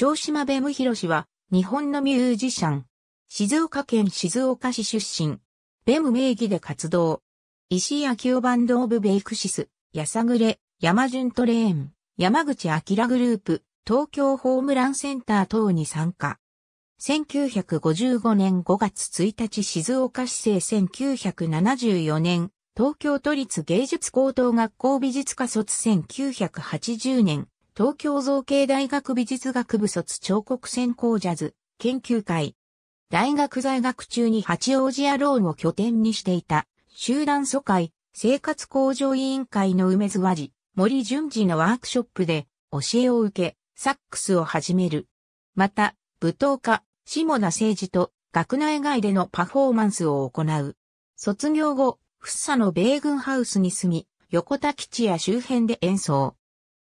城島弁武博は、日本のミュージシャン。静岡県静岡市出身。ベム名義で活動。石井明夫バンドオブベイクシス、やさぐれ、山順トレーン、山口明グループ、東京ホームランセンター等に参加。1955年5月1日静岡市生1974年、東京都立芸術高等学校美術科卒1980年、東京造形大学美術学部卒彫刻専攻ジャズ研究会。大学在学中に八王子野郎を拠点にしていた集団疎開生活向上委員会の梅津和治、森淳二のワークショップで教えを受け、サックスを始める。また、舞踏家、下田誠二と学内外でのパフォーマンスを行う。卒業後、福生の米軍ハウスに住み、横田基地や周辺で演奏。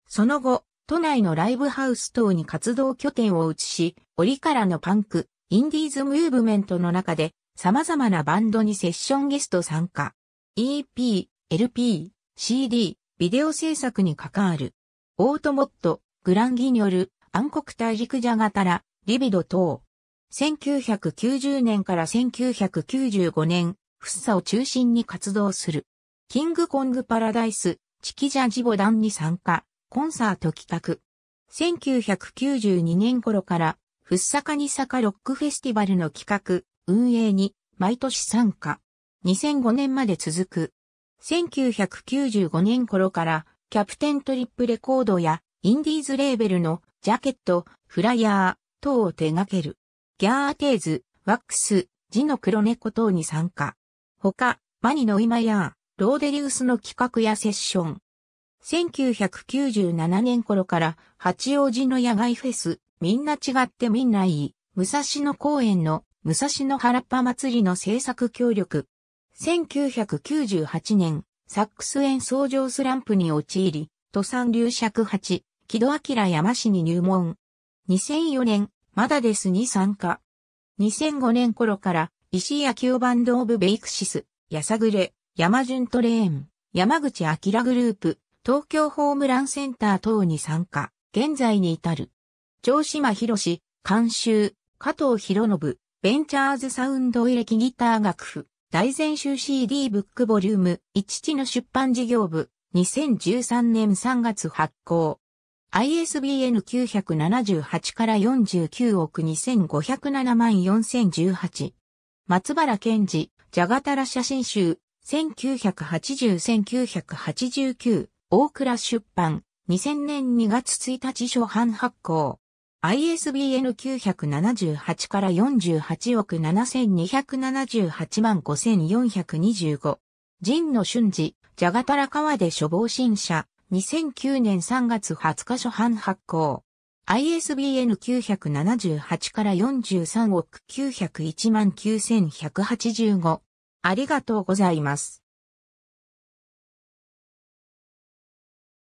その後、都内のライブハウス等に活動拠点を移し、折からのパンク、インディーズムーブメントの中で様々なバンドにセッションゲスト参加。EP、LP、CD、ビデオ制作に関わる。オートモット、グランギによる暗黒大陸ジャガタラ、リビド等。1990年から1995年、フッサを中心に活動する。キングコングパラダイス、チキジャジボ団に参加。コンサート企画。1992年頃から、ふっさかにさかロックフェスティバルの企画、運営に毎年参加。2005年まで続く。1995年頃から、キャプテントリップレコードや、インディーズレーベルのジャケット、フライヤー等を手掛ける。ギャーテーズ、ワックス、ジの黒猫等に参加。他、バニの今や、ローデリウスの企画やセッション、1997年頃から八王子の野外フェス、みんな違ってみんないい、武蔵野公園の武蔵野原っぱ祭りの制作協力。1998年、サックス演奏上スランプに陥り、土産流尺八、木戸明山市に入門。2004年、まだですに参加。2005年頃から、石井球バンドオブベイクシス、やさぐれ、山順トレーン、山口明グループ、東京ホームランセンター等に参加、現在に至る。城島博士、監修、加藤博信、ベンチャーズサウンドエレキギター楽譜、大全集 CD ブックボリューム、一地の出版事業部、2013年3月発行。ISBN 978から49億2507万4018。松原健治、ジャガタラ写真集、1980-1989。大倉出版、2000年2月1日初版発行。ISBN 978から48億7278万5425。神野俊二、蛇形ガ川で処方新社、2009年3月20日初版発行。ISBN 978から43億901万9185。ありがとうございます。